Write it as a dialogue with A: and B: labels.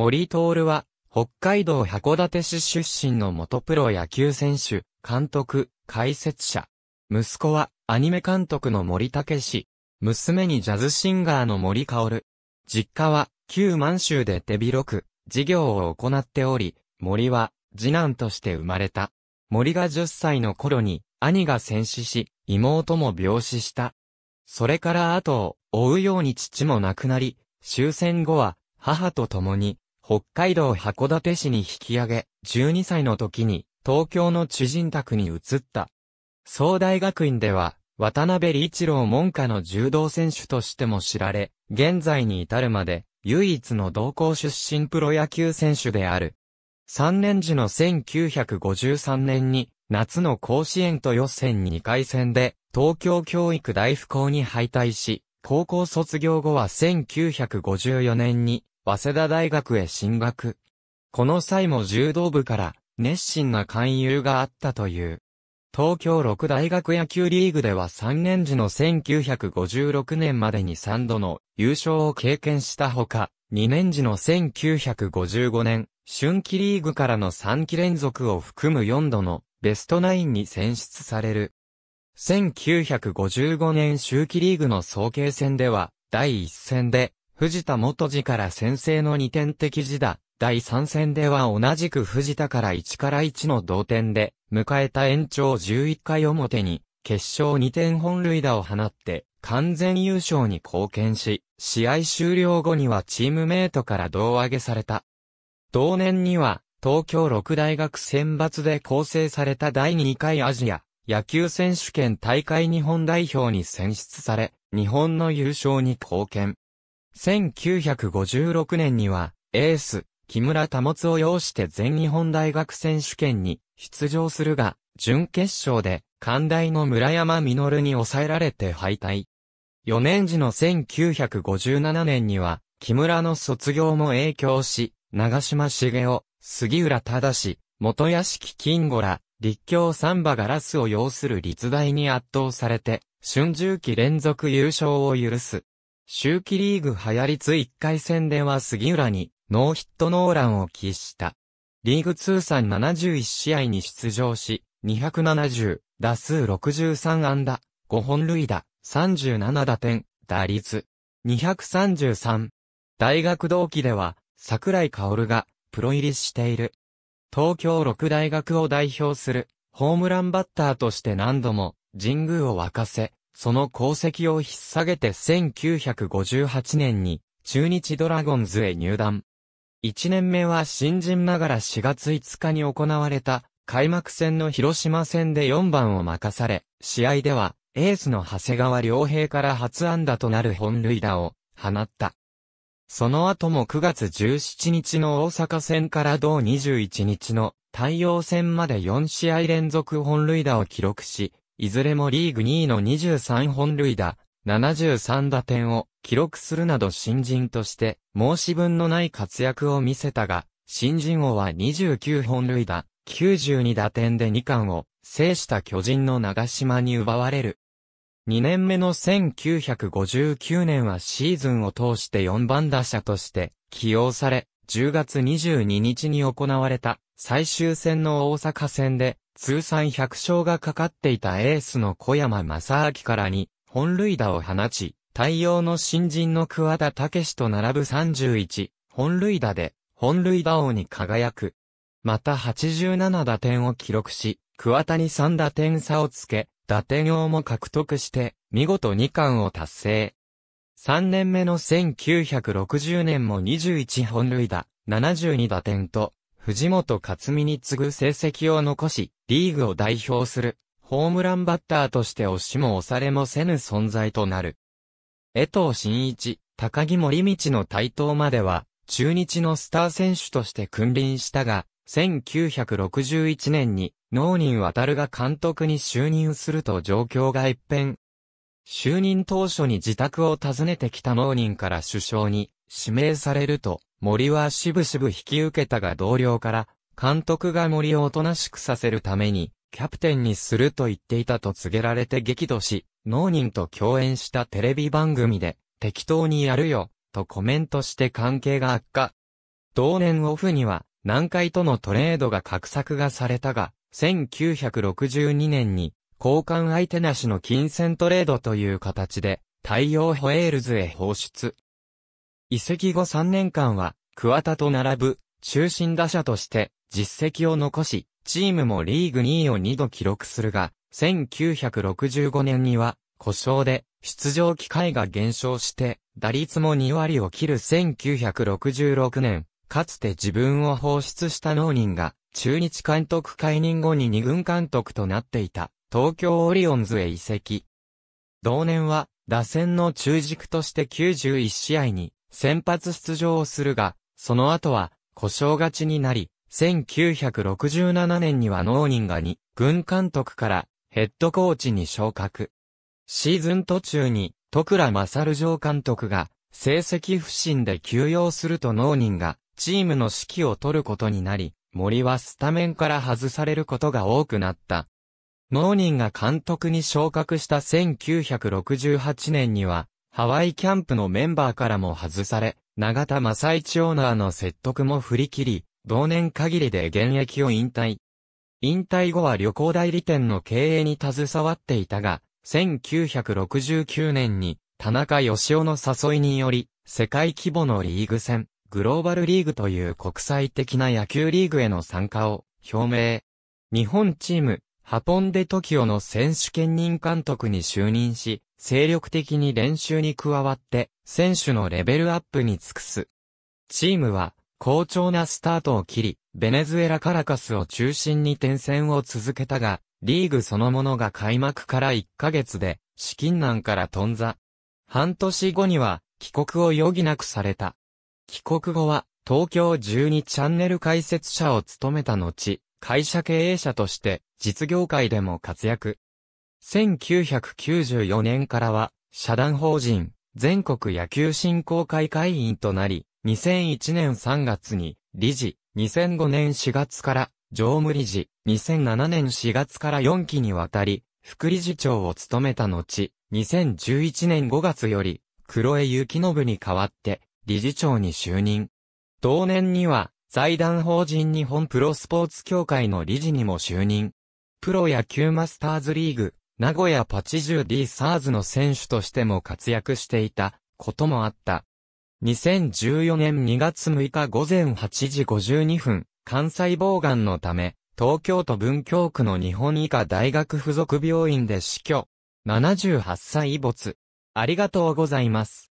A: 森徹は、北海道函館市出身の元プロ野球選手、監督、解説者。息子は、アニメ監督の森武氏。娘にジャズシンガーの森薫。実家は、旧満州で手広く、事業を行っており、森は、次男として生まれた。森が10歳の頃に、兄が戦死し、妹も病死した。それから後を追うように父も亡くなり、終戦後は、母と共に、北海道函館市に引き上げ、12歳の時に東京の知人宅に移った。総大学院では、渡辺理一郎門下の柔道選手としても知られ、現在に至るまで、唯一の同校出身プロ野球選手である。3年時の1953年に、夏の甲子園と予選2回戦で、東京教育大不校に敗退し、高校卒業後は1954年に、早稲田大学へ進学。この際も柔道部から熱心な勧誘があったという。東京六大学野球リーグでは3年時の1956年までに3度の優勝を経験したほか、2年時の1955年、春季リーグからの3期連続を含む4度のベストナインに選出される。1955年秋季リーグの総計戦では、第1戦で藤田元次から先制の二点的次打、第三戦では同じく藤田から1から1の同点で、迎えた延長11回表に、決勝2点本塁打を放って、完全優勝に貢献し、試合終了後にはチームメイトから胴上げされた。同年には、東京六大学選抜で構成された第2回アジア野球選手権大会日本代表に選出され、日本の優勝に貢献。1956年には、エース、木村保を擁して全日本大学選手権に出場するが、準決勝で、寛大の村山実に抑えられて敗退。4年時の1957年には、木村の卒業も影響し、長島茂雄、杉浦忠、元屋敷金吾ら、立教三馬ガラスを要する立大に圧倒されて、春秋期連続優勝を許す。秋季リーグ流行りつ1回戦では杉浦にノーヒットノーランを喫した。リーグ通算71試合に出場し、270、打数63安打、5本塁打、37打点、打率、233。大学同期では、桜井薫が、プロ入りしている。東京六大学を代表する、ホームランバッターとして何度も、神宮を沸かせ、その功績を引っ提げて1958年に中日ドラゴンズへ入団。1年目は新人ながら4月5日に行われた開幕戦の広島戦で4番を任され、試合ではエースの長谷川良平から初安打となる本塁打を放った。その後も9月17日の大阪戦から同21日の太陽戦まで4試合連続本塁打を記録し、いずれもリーグ2位の23本塁打、73打点を記録するなど新人として申し分のない活躍を見せたが、新人王は29本塁打、92打点で2冠を制した巨人の長島に奪われる。2年目の1959年はシーズンを通して4番打者として起用され、10月22日に行われた最終戦の大阪戦で通算100勝がかかっていたエースの小山正明からに、本塁打を放ち、対応の新人の桑田武と並ぶ31、本塁打で、本塁打王に輝く。また87打点を記録し、桑田に3打点差をつけ、打点王も獲得して、見事2冠を達成。3年目の1960年も21本塁打、72打点と、藤本克美に次ぐ成績を残し、リーグを代表する、ホームランバッターとして押しも押されもせぬ存在となる。江藤新一、高木森道の台頭までは、中日のスター選手として君臨したが、1961年に、農人渡るが監督に就任すると状況が一変。就任当初に自宅を訪ねてきた農人から首相に指名されると、森はしぶしぶ引き受けたが同僚から、監督が森をおとなしくさせるために、キャプテンにすると言っていたと告げられて激怒し、農人と共演したテレビ番組で、適当にやるよ、とコメントして関係が悪化。同年オフには、南海とのトレードが画策がされたが、1962年に、交換相手なしの金銭トレードという形で、太陽ホエールズへ放出。移籍後3年間は、桑田と並ぶ、中心打者として、実績を残し、チームもリーグ2位を2度記録するが、1965年には、故障で、出場機会が減少して、打率も2割を切る1966年、かつて自分を放出した農人が、中日監督解任後に二軍監督となっていた、東京オリオンズへ移籍。同年は、打線の中軸として91試合に先発出場をするが、その後は、故障勝ちになり、1967年にはノーニンが2、軍監督からヘッドコーチに昇格。シーズン途中に、徳良勝城監督が、成績不振で休養するとノーニンが、チームの指揮を取ることになり、森はスタメンから外されることが多くなった。ノーニンが監督に昇格した1968年には、ハワイキャンプのメンバーからも外され、永田正一オーナーの説得も振り切り、同年限りで現役を引退。引退後は旅行代理店の経営に携わっていたが、1969年に田中義雄の誘いにより、世界規模のリーグ戦、グローバルリーグという国際的な野球リーグへの参加を表明。日本チーム、ハポンデトキオの選手兼任監督に就任し、精力的に練習に加わって、選手のレベルアップに尽くす。チームは、好調なスタートを切り、ベネズエラ・カラカスを中心に転戦を続けたが、リーグそのものが開幕から1ヶ月で、資金難から頓挫。半年後には、帰国を余儀なくされた。帰国後は、東京12チャンネル解説者を務めた後、会社経営者として、実業界でも活躍。1994年からは、社団法人、全国野球振興会会員となり、2001年3月に、理事、2005年4月から、常務理事、2007年4月から4期にわたり、副理事長を務めた後、2011年5月より、黒江幸信に代わって、理事長に就任。同年には、財団法人日本プロスポーツ協会の理事にも就任。プロ野球マスターズリーグ、名古屋パチジュー D サーズの選手としても活躍していたこともあった。2014年2月6日午前8時52分、細胞が癌のため、東京都文京区の日本医科大学附属病院で死去。78歳没。ありがとうございます。